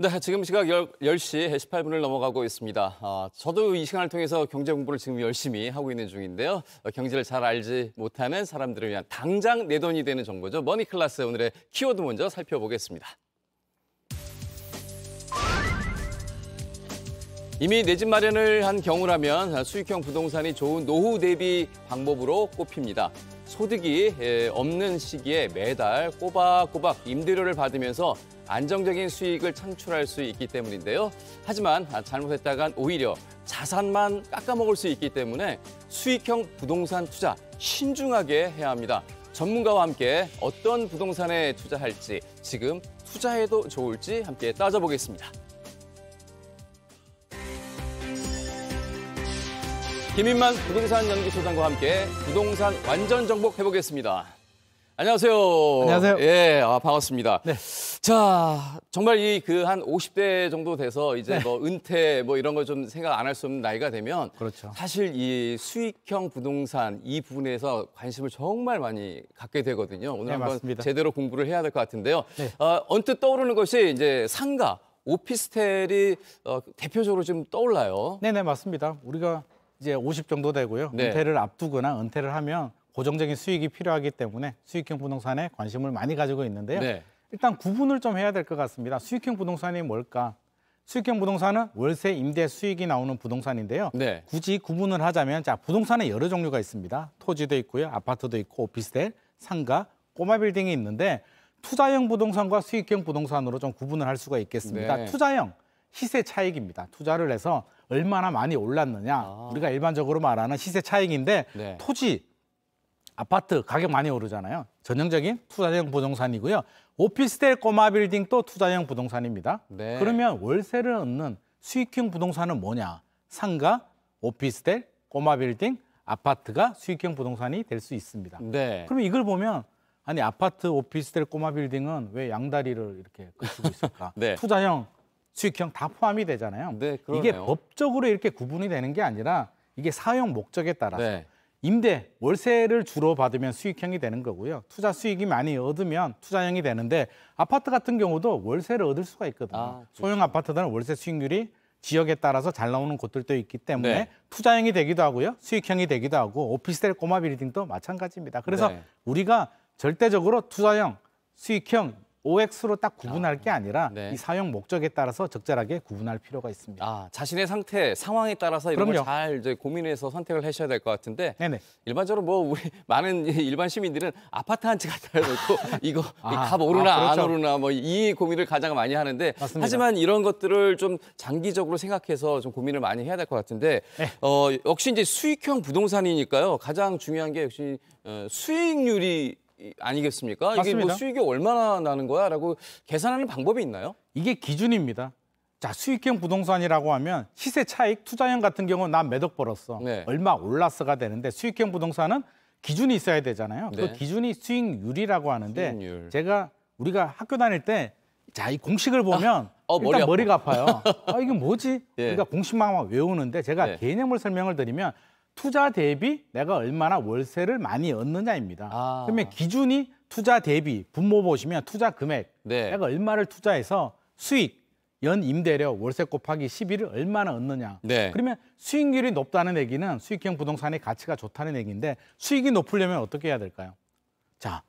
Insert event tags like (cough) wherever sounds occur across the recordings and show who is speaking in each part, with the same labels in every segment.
Speaker 1: 네, 지금 시각 10, 시 18분을 넘어가고 있습니다. 아, 저도 이 시간을 통해서 경제 공부를 지금 열심히 하고 있는 중인데요. 어, 경제를 잘 알지 못하는 사람들을 위한 당장 내 돈이 되는 정보죠. 머니클라스 오늘의 키워드 먼저 살펴보겠습니다. 이미 내 집 마련을 한 경우라면 수익형 부동산이 좋은 노후 대비 방법으로 꼽힙니다. 소득이 예, 없는 시기에 매달 꼬박꼬박 임대료를 받으면서 안정적인 수익을 창출할 수 있기 때문인데요. 하지만 아, 잘못했다간 오히려 자산만 깎아먹을 수 있기 때문에 수익형 부동산 투자 신중하게 해야 합니다. 전문가와 함께 어떤 부동산에 투자할지 지금 투자해도 좋을지 함께 따져보겠습니다. 김인만 부동산 연구소장과 함께 부동산 완전 정복 해보겠습니다. 안녕하세요. 안녕하세요. 예, 아, 반갑습니다. 네. 자, 정말 이 그 한 50대 정도 돼서 이제 네. 뭐 은퇴 뭐 이런 걸 좀 생각 안 할 수 없는 나이가 되면 그렇죠. 사실 이 수익형 부동산 이 부분에서 관심을 정말 많이 갖게 되거든요. 오늘 네, 한번 맞습니다. 제대로 공부를 해야 될 것 같은데요. 네. 어, 언뜻 떠오르는 것이 이제 상가, 오피스텔이 어, 대표적으로 지금 떠올라요.
Speaker 2: 네, 네, 맞습니다. 우리가 이제 50 정도 되고요. 네. 은퇴를 앞두거나 은퇴를 하면 고정적인 수익이 필요하기 때문에 수익형 부동산에 관심을 많이 가지고 있는데요. 네. 일단 구분을 좀 해야 될 것 같습니다. 수익형 부동산이 뭘까? 수익형 부동산은 월세, 임대, 수익이 나오는 부동산인데요. 네. 굳이 구분을 하자면 자 부동산에 여러 종류가 있습니다. 토지도 있고요, 아파트도 있고 오피스텔, 상가, 꼬마 빌딩이 있는데 투자형 부동산과 수익형 부동산으로 좀 구분을 할 수가 있겠습니다. 네. 투자형 시세 차익입니다. 투자를 해서 얼마나 많이 올랐느냐. 아. 우리가 일반적으로 말하는 시세 차익인데 네. 토지, 아파트 가격 많이 오르잖아요. 전형적인 투자형 부동산이고요. 오피스텔 꼬마 빌딩 또 투자형 부동산입니다. 네. 그러면 월세를 얻는 수익형 부동산은 뭐냐? 상가, 오피스텔, 꼬마 빌딩, 아파트가 수익형 부동산이 될 수 있습니다. 네. 그럼 이걸 보면 아니 아파트, 오피스텔, 꼬마 빌딩은 왜 양다리를 이렇게 걸치고 있을까? (laughs) 네. 투자형 수익형 다 포함이 되잖아요. 네, 이게 법적으로 이렇게 구분이 되는 게 아니라 이게 사용 목적에 따라서 네. 임대 월세를 주로 받으면 수익형이 되는 거고요. 투자 수익이 많이 얻으면 투자형이 되는데 아파트 같은 경우도 월세를 얻을 수가 있거든요. 아, 그렇죠. 소형 아파트들은 월세 수익률이 지역에 따라서 잘 나오는 곳들도 있기 때문에 네. 투자형이 되기도 하고요. 수익형이 되기도 하고 오피스텔 꼬마 빌딩도 마찬가지입니다. 그래서 네. 우리가 절대적으로 투자형, 수익형 OX로 딱 구분할 아, 게 아니라 네. 이 사용 목적에 따라서 적절하게 구분할 필요가 있습니다. 아,
Speaker 1: 자신의 상태, 상황에 따라서 이런 걸잘 고민해서 선택을 하셔야 될 것 같은데 네네. 일반적으로 뭐 우리 (laughs) 많은 (laughs) 일반 시민들은 아파트 한 채 갖다 놓고 (laughs) 이거 아, 값 아, 오르나 아, 그렇죠. 안 오르나 뭐 이 고민을 가장 많이 하는데 맞습니다. 하지만 이런 것들을 좀 장기적으로 생각해서 좀 고민을 많이 해야 될 것 같은데 네. 어, 역시 이제 수익형 부동산이니까요. 가장 중요한 게 역시 어, 수익률이 아니겠습니까? 맞습니다. 이게 뭐 수익이 얼마나 나는 거야라고 계산하는 방법이 있나요? 이게
Speaker 2: 기준입니다. 자 수익형 부동산이라고 하면 시세 차익 투자형 같은 경우는 난 매덕 벌었어 네. 얼마 올랐어가 되는데 수익형 부동산은 기준이 있어야 되잖아요. 그 네. 그 기준이 수익률이라고 하는데 수익률. 제가 우리가 학교 다닐 때 자 이 공식을 보면 아, 어, 일단 머리 아파. 요 아, 이게 뭐지? (laughs) 예. 우리가 그러니까 공식만 외우는데 제가 예. 개념을 설명을 드리면 투자 대비 내가 얼마나 월세를 많이 얻느냐입니다. 아. 그러면 기준이 투자 대비 분모 보시면 투자 금액 네. 내가 얼마를 투자해서 수익 연 임대료 월세 곱하기 10일을 얼마나 얻느냐. 네. 그러면 수익률이 높다는 얘기는 수익형 부동산의 가치가 좋다는 얘기인데 수익이 높으려면 어떻게 해야 될까요? 자,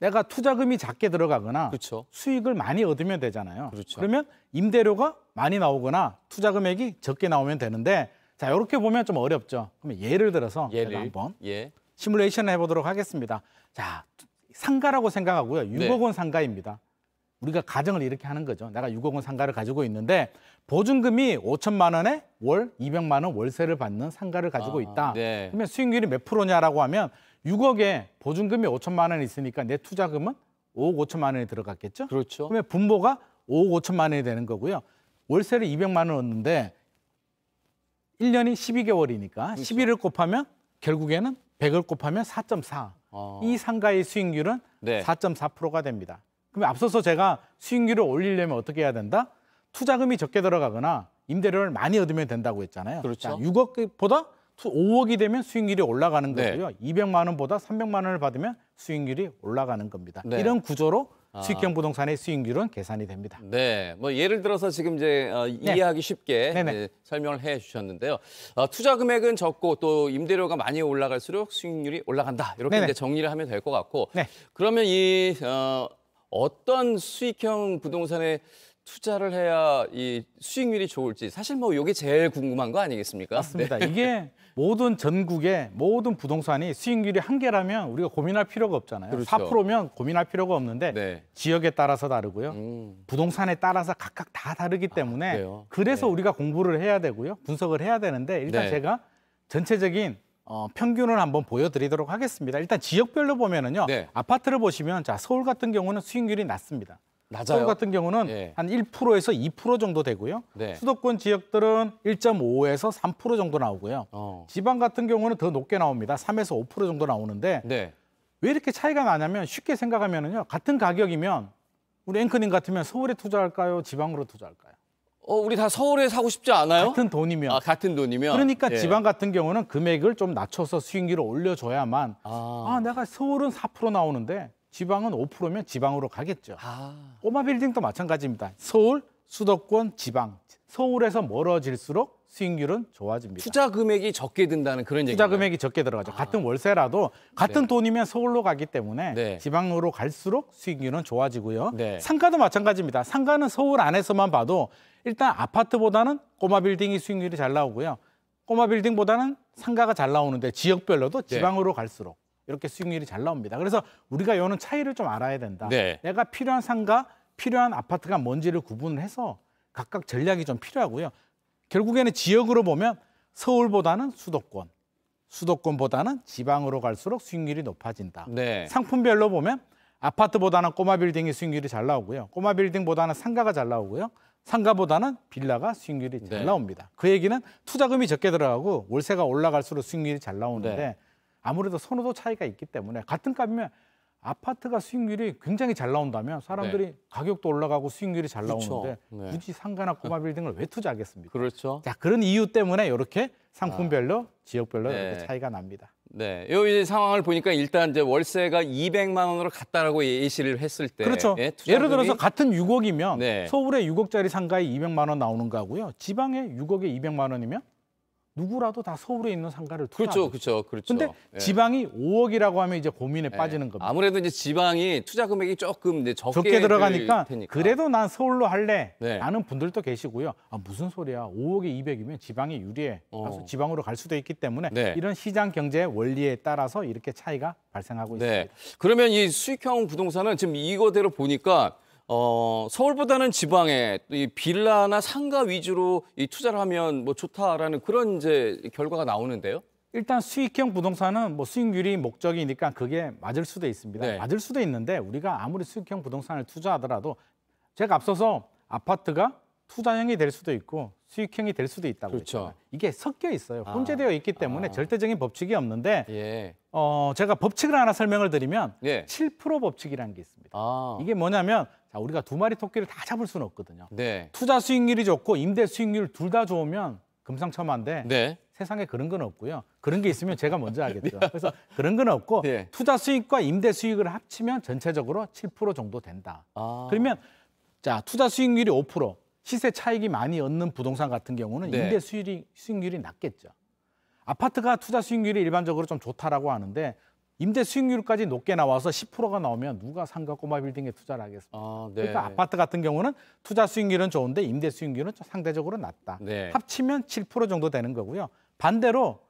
Speaker 2: 내가 투자금이 작게 들어가거나 그렇죠. 수익을 많이 얻으면 되잖아요. 그렇죠. 그러면 임대료가 많이 나오거나 투자 금액이 적게 나오면 되는데 자, 이렇게 보면 좀 어렵죠. 그럼 예를 들어서 예를. 제가 한번 예. 시뮬레이션을 해보도록 하겠습니다. 자, 상가라고 생각하고요. 6억 원 상가입니다. 우리가 가정을 이렇게 하는 거죠. 내가 6억 원 상가를 가지고 있는데 보증금이 5천만 원에 월 200만 원 월세를 받는 상가를 가지고 아, 있다. 네. 그러면 수익률이 몇 프로냐라고 하면 6억에 보증금이 5천만 원 있으니까 내 투자금은 5억 5천만 원이 들어갔겠죠. 그렇죠. 그러면 분모가 5억 5천만 원이 되는 거고요. 월세를 200만 원 얻는데 1년이 12개월이니까 그렇죠. 11을 곱하면 결국에는 100을 곱하면 4.4. 어. 아. 이 상가의 수익률은 네. 4.4%가 됩니다. 그럼 앞서서 제가 수익률을 올리려면 어떻게 해야 된다? 투자금이 적게 들어가거나 임대료를 많이 얻으면 된다고 했잖아요. 그렇죠. 6억보다 5억이 되면 수익률이 올라가는 네. 거고요. 네. 200만 원보다 300만 원을 받으면 수익률이 올라가는 겁니다. 네. 이런 구조로 수익형 아. 부동산의 수익률은 계산이 됩니다.
Speaker 1: 네, 뭐 예를 들어서 지금 이제 어, 네. 이해하기 쉽게 이 설명을 해주셨는데요. 어, 투자 금액은 적고 또 임대료가 많이 올라갈수록 수익률이 올라간다 이렇게 네네. 이제 정리를 하면 될 것 같고 네. 그러면 이 어, 어떤 수익형 부동산의 투자를 해야 이 수익률이 좋을지 사실 뭐 이게 제일 궁금한 거 아니겠습니까? 맞습니다. 네.
Speaker 2: 이게 모든 전국의 모든 부동산이 수익률이 한 개라면 우리가 고민할 필요가 없잖아요. 그렇죠. 4%면 고민할 필요가 없는데 네. 지역에 따라서 다르고요. 음. 부동산에 따라서 각각 다 다르기 아, 때문에 아, 그래서 네. 우리가 공부를 해야 되고요. 분석을 해야 되는데 일단 네. 제가 전체적인 어, 평균을 한번 보여드리도록 하겠습니다. 일단 지역별로 보면은요. 네. 아파트를 보시면 자 서울 같은 경우는 수익률이 낮습니다. 낮아요. 서울 같은 경우는 예. 한 1%에서 2% 정도 되고요. 네. 수도권 지역들은 1.5에서 3% 정도 나오고요. 어. 지방 같은 경우는 더 높게 나옵니다. 3에서 5% 정도 나오는데 네. 왜 이렇게 차이가 나냐면 쉽게 생각하면은요. 같은 가격이면 우리 앵커님 같으면 서울에 투자할까요? 지방으로
Speaker 1: 투자할까요? 어, 우리 다 서울에 사고 싶지 않아요? 같은 돈이면. 아, 같은 돈이면. 그러니까 예. 지방 같은
Speaker 2: 경우는 금액을 좀 낮춰서 수익률을 올려줘야만 아, 아 내가 서울은 4% 나오는데 지방은 5%면 지방으로 가겠죠. 아. 꼬마 빌딩도 마찬가지입니다. 서울, 수도권, 지방. 서울에서 멀어질수록 수익률은 좋아집니다. 투자 금액이 적게 든다는 그런 얘기 투자 금액이 적게 들어가죠. 아. 같은 월세라도 같은 네. 돈이면 서울로 가기 때문에 네. 지방으로 갈수록 수익률은 좋아지고요. 네. 상가도 마찬가지입니다. 상가는 서울 안에서만 봐도 일단 아파트보다는 꼬마 빌딩이 수익률이 잘 나오고요. 꼬마 빌딩보다는 상가가 잘 나오는데 지역별로도 네. 지방으로 갈수록 이렇게 수익률이 잘 나옵니다. 그래서 우리가 요는 차이를 좀 알아야 된다. 네. 내가 필요한 상가, 필요한 아파트가 뭔지를 구분을 해서 각각 전략이 좀 필요하고요. 결국에는 지역으로 보면 서울보다는 수도권, 수도권보다는 지방으로 갈수록 수익률이 높아진다. 네. 상품별로 보면 아파트보다는 꼬마 빌딩이 수익률이 잘 나오고요. 꼬마 빌딩보다는 상가가 잘 나오고요. 상가보다는 빌라가 수익률이 잘 네. 나옵니다. 그 얘기는 투자금이 적게 들어가고 월세가 올라갈수록 수익률이 잘 나오는데 네. 아무래도 선호도 차이가 있기 때문에 같은 값이면 아파트가 수익률이 굉장히 잘 나온다면 사람들이 네. 가격도 올라가고 수익률이 잘 나오는데 네. 굳이 상가나 꼬마 빌딩을 왜 투자하겠습니까? 그렇죠. 자 그런 이유 때문에 이렇게 상품별로 아. 지역별로 네. 이렇게 차이가 납니다.
Speaker 1: 네, 이 상황을 보니까 일단 이제 월세가 200만 원으로 갔다라고 예시를 했을 때, 그렇죠. 예, 를 들어서
Speaker 2: 같은 6억이면 서울에 6억짜리 상가에 200만 원 나오는 거고요, 지방에 6억에 200만 원이면 누구라도 다 서울에 있는 상가를 투자. 그렇죠, 그렇죠,
Speaker 1: 그렇죠. 근데 예.
Speaker 2: 지방이 5억이라고 하면 이제 고민에 예. 빠지는 겁니다.
Speaker 1: 아무래도 이제 지방이 투자 금액이 조금 이제 적게, 적게 들어가니까
Speaker 2: 그래도 난 서울로 할래. 네. 라는 분들도 계시고요. 아, 무슨 소리야. 5억에 200이면 지방이 유리해. 그래서 어. 지방으로 갈 수도 있기 때문에 네. 이런 시장 경제 원리에 따라서 이렇게 차이가 발생하고 네.
Speaker 1: 있습니다. 그러면 이 수익형 부동산은 지금 이거대로 보니까 어, 서울보다는 지방에 이 빌라나 상가 위주로 이 투자를 하면 뭐 좋다라는 그런 이제 결과가 나오는데요.
Speaker 2: 일단 수익형 부동산은 뭐 수익률이 목적이니까 그게 맞을 수도 있습니다. 네. 맞을 수도 있는데 우리가 아무리 수익형 부동산을 투자하더라도 제가 앞서서 아파트가 투자형이 될 수도 있고 수익형이 될 수도 있다고 그렇죠. 했잖아요. 이게 섞여 있어요. 아. 혼재되어 아, 있기 때문에 아. 절대적인 법칙이 없는데 예. 어, 제가 법칙을 하나 설명을 드리면 예. 7% 법칙이라는 게 있습니다. 아. 이게 뭐냐면 자, 우리가 두 마리 토끼를 다 잡을 수는 없거든요. 네. 투자 수익률이 좋고 임대 수익률 둘 다 좋으면 금상첨화인데 네. 세상에 그런 건 없고요. 그런 게 있으면 제가 먼저 하겠죠. (laughs) 그래서 그런 건 없고 네. 투자 수익과 임대 수익을 합치면 전체적으로 7% 정도 된다. 아. 그러면 자 투자 수익률이 5% 시세 차익이 많이 얻는 부동산 같은 경우는 네. 임대 수익이, 수익률이 낮겠죠. 아파트가 투자 수익률이 일반적으로 좀 좋다라고 하는데 임대 수익률까지 높게 나와서 10%가 나오면 누가 상가 꼬마 빌딩에 투자를 하겠습니까? 아, 네. 그러니까 아파트 같은 경우는 투자 수익률은 좋은데 임대 수익률은 상대적으로 낮다. 네. 합치면 7% 정도 되는 거고요. 반대로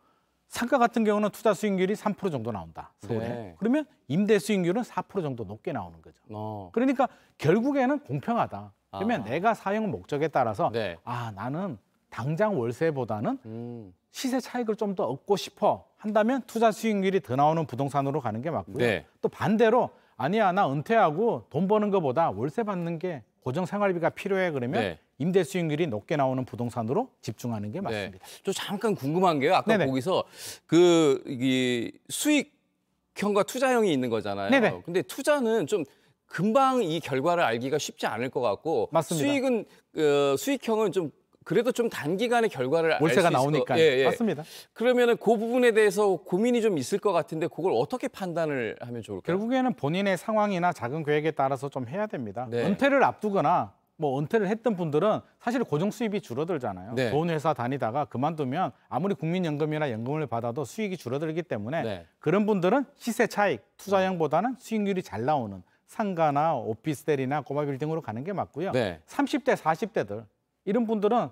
Speaker 2: 상가 같은 경우는 투자 수익률이 3% 정도 나온다. 서울에. 네. 그러면 임대 수익률은 4% 정도 높게 나오는 거죠. 어. 그러니까 결국에는 공평하다. 아. 그러면 아. 내가 사용 목적에 따라서 네. 아 나는 당장 월세보다는 음. 시세 차익을 좀 더 얻고 싶어 한다면 투자 수익률이 더 나오는 부동산으로 가는 게 맞고요. 네. 또 반대로 아니야 나 은퇴하고 돈 버는 것보다 월세 받는 게 고정 생활비가 필요해 그러면 네. 임대 수익률이 높게 나오는 부동산으로 집중하는 게 네. 맞습니다.
Speaker 1: 네. 저 잠깐 궁금한 게요. 아까 네네. 거기서 그 이 수익형과 투자형이 있는 거잖아요. 네네. 근데 투자는 좀 금방 이 결과를 알기가 쉽지 않을 것 같고 맞습니다. 수익은 어, 수익형은 좀 그래도 좀 단기간에 결과를 월세가 알수 나오니까 거, 예, 예. 맞습니다. 그러면은 그 부분에 대해서 고민이 좀 있을 것 같은데 그걸 어떻게 판단을 하면 좋을까요? 결국에는 본인의
Speaker 2: 상황이나 작은 계획에 따라서 좀 해야 됩니다. 네. 은퇴를 앞두거나 뭐 은퇴를 했던 분들은 사실 고정 수입이 줄어들잖아요. 네. 좋은 회사 다니다가 그만두면 아무리 국민연금이나 연금을 받아도 수익이 줄어들기 때문에 네. 그런 분들은 시세 차익 투자형보다는 수익률이 잘 나오는 상가나 오피스텔이나 꼬마 빌딩으로 가는 게 맞고요. 네. 30대 40대들 이런 분들은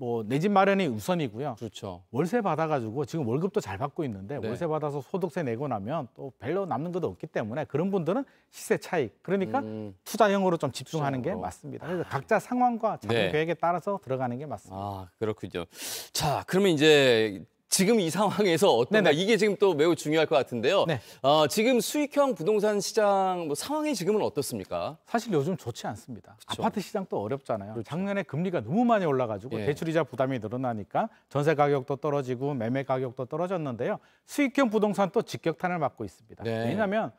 Speaker 2: 뭐 내 집 마련이 우선이고요. 그렇죠. 월세 받아가지고 지금 월급도 잘 받고 있는데 네. 월세 받아서 소득세 내고 나면 또 별로 남는 것도 없기 때문에 그런 분들은 시세 차익 그러니까 음. 투자형으로 좀 집중하는 투자형으로. 게 맞습니다. 그래서 각자 상황과 자기 네. 계획에 따라서 들어가는 게 맞습니다.
Speaker 1: 아 그렇군요. 자 그러면 이제 지금 이 상황에서 어떤가 네네. 이게 지금 또 매우 중요할 것 같은데요. 네. 어, 지금 수익형 부동산 시장 뭐 상황이 지금은 어떻습니까?
Speaker 2: 사실 요즘 좋지 않습니다. 그렇 아파트 시장도 어렵잖아요. 그렇 작년에 금리가 너무 많이 올라가지고 예. 대출이자 부담이 늘어나니까 전세 가격도 떨어지고 매매 가격도 떨어졌는데요. 수익형 부동산 또 직격탄을 맞고 있습니다. 네. 왜냐하면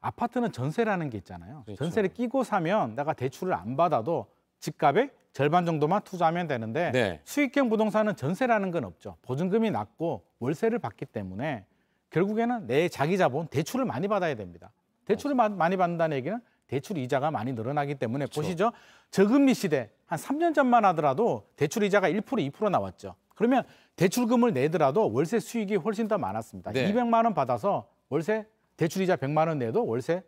Speaker 2: 아파트는 전세라는 게 있잖아요. 그렇 전세를 끼고 사면 내가 대출을 안 받아도 집값에 절반 정도만 투자하면 되는데 네. 수익형 부동산은 전세라는 건 없죠. 보증금이 낮고 월세를 받기 때문에 결국에는 내 자기 자본 대출을 많이 받아야 됩니다. 대출을 어. 많이 받는다는 얘기는 대출 이자가 많이 늘어나기 때문에 그렇죠. 보시죠. 저금리 시대 한 3년 전만 하더라도 대출 이자가 1% 2% 나왔죠. 그러면 대출금을 내더라도 월세 수익이 훨씬 더 많았습니다. 네. 200만 원 받아서 월세 대출 이자 100만 원 내도 월세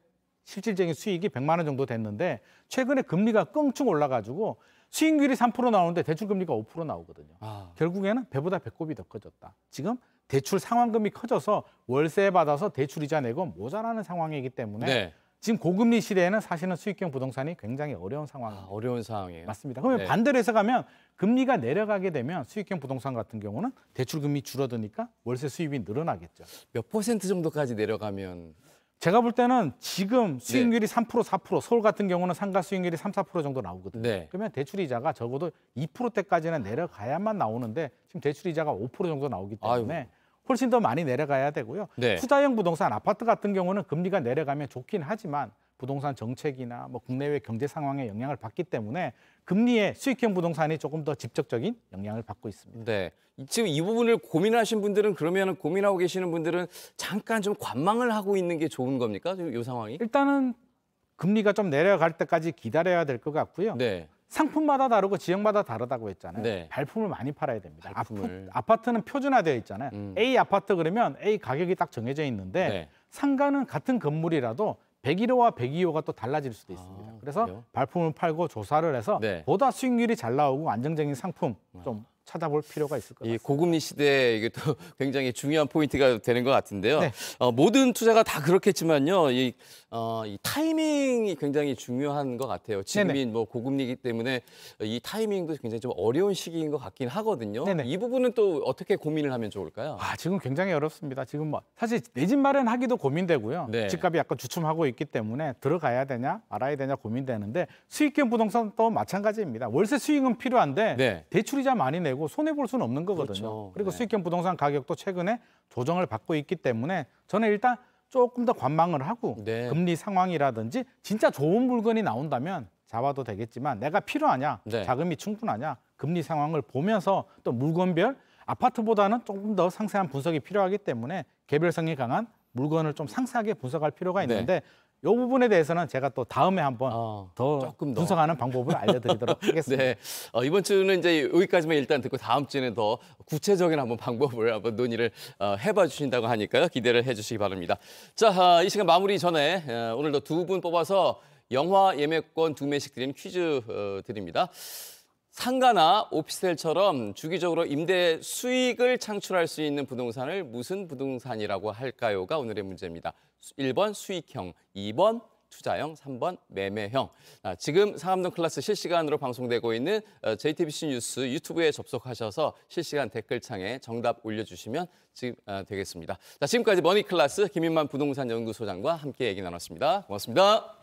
Speaker 2: 실질적인 수익이 100만 원 정도 됐는데 최근에 금리가 껑충 올라가지고 수익률이 3% 나오는데 대출금리가 5% 나오거든요. 아. 결국에는 배보다 배꼽이 더 커졌다. 지금 대출 상환금이 커져서 월세 받아서 대출 이자 내고 모자라는 상황이기 때문에 네. 지금 고금리 시대에는 사실은 수익형 부동산이 굉장히 어려운 상황입니다. 아, 어려운 상황이에요. 맞습니다. 그러면 네. 반대로 해서 가면 금리가 내려가게 되면 수익형 부동산 같은 경우는 대출금이 줄어드니까 월세 수입이 늘어나겠죠. 몇 퍼센트 정도까지 내려가면 제가 볼 때는 지금 네. 수익률이 네. 3% 4% 서울 같은 경우는 상가 수익률이 3, 4% 정도 나오거든요. 네. 그러면 대출 이자가 적어도 2%대까지는 내려가야만 나오는데 지금 대출 이자가 5% 정도 나오기 때문에 아이 훨씬 더 많이 내려가야 되고요. 네. 투자형 부동산 아파트 같은 경우는 금리가 내려가면 좋긴 하지만 부동산 정책이나 뭐 국내외 경제 상황에 영향을 받기 때문에 금리에 수익형 부동산이 조금 더 직접적인 영향을 받고 있습니다.
Speaker 1: 네. 지금 이 부분을 고민하신 분들은 그러면 고민하고 계시는 분들은 잠깐 좀 관망을 하고 있는 게 좋은 겁니까? 지금 이 상황이? 일단은
Speaker 2: 금리가 좀 내려갈 때까지 기다려야 될 것 같고요. 네. 상품마다 다르고 지역마다 다르다고 했잖아요. 네. 발품을 많이 팔아야 됩니다. 발품을. 아파트는 표준화되어 있잖아요. 음. A 아파트 그러면 A 가격이 딱 정해져 있는데 네. 상가는 같은 건물이라도 101호와 102호가 또 달라질 수도 아, 있습니다. 아, 그래서 그래요? 발품을 팔고 조사를 해서 네. 보다 수익률이 잘 나오고 안정적인 상품 아. 좀 찾아볼 필요가 있을 것
Speaker 1: 같습니다. 고금리 시대 에 이게 또 (laughs) 굉장히 중요한 포인트가 되는 것 같은데요. 네. 어, 모든 투자가 다 그렇겠지만요. 이, 어, 이 타이밍이 굉장히 중요한 것 같아요. 지금이 뭐 고금리이기 때문에 이 타이밍도 굉장히 좀 어려운 시기인 것 같긴 하거든요. 네네. 이 부분은 또 어떻게 고민을 하면 좋을까요? 아 지금
Speaker 2: 굉장히 어렵습니다. 지금 뭐 사실 내 집 마련하기도 고민되고요. 네. 집값이 약간 주춤하고 있기 때문에 들어가야 되냐 말아야 되냐 고민되는데 수익형 부동산도 마찬가지입니다. 월세 수익은 필요한데 네. 대출이자 많이 내고 내고 손해 볼 수는 없는 거거든요. 그렇죠. 그리고 네. 수익형 부동산 가격도 최근에 조정을 받고 있기 때문에 저는 일단 조금 더 관망을 하고 네. 금리 상황이라든지 진짜 좋은 물건이 나온다면 잡아도 되겠지만 내가 필요하냐, 네. 자금이 충분하냐, 금리 상황을 보면서 또 물건별 아파트보다는 조금 더 상세한 분석이 필요하기 때문에 개별성이 강한 물건을 좀 상세하게 분석할 필요가 네. 있는데 이 부분에 대해서는 제가 또 다음에 한번 어, 더, 조금 더 분석하는 방법을 알려드리도록
Speaker 1: (laughs) 하겠습니다. 네, 어, 이번 주는 이제 여기까지만 일단 듣고 다음 주에는 더 구체적인 한번 방법을 한번 논의를 어, 해봐 주신다고 하니까 기대를 해주시기 바랍니다. 자, 아, 이 시간 마무리 전에 아, 오늘도 두 분 뽑아서 영화 예매권 두 매씩 드리는 퀴즈 어, 드립니다. 상가나 오피스텔처럼 주기적으로 임대 수익을 창출할 수 있는 부동산을 무슨 부동산이라고 할까요가 오늘의 문제입니다. 1번 수익형, 2번 투자형, 3번 매매형. 아, 지금 상암동 클라스 실시간으로 방송되고 있는 JTBC 어, 뉴스 유튜브에 접속하셔서 실시간 댓글창에 정답 올려주시면 지금, 어, 되겠습니다. 지금까지 머니클라스 김인만 부동산연구소장과 함께 얘기 나눴습니다. 고맙습니다.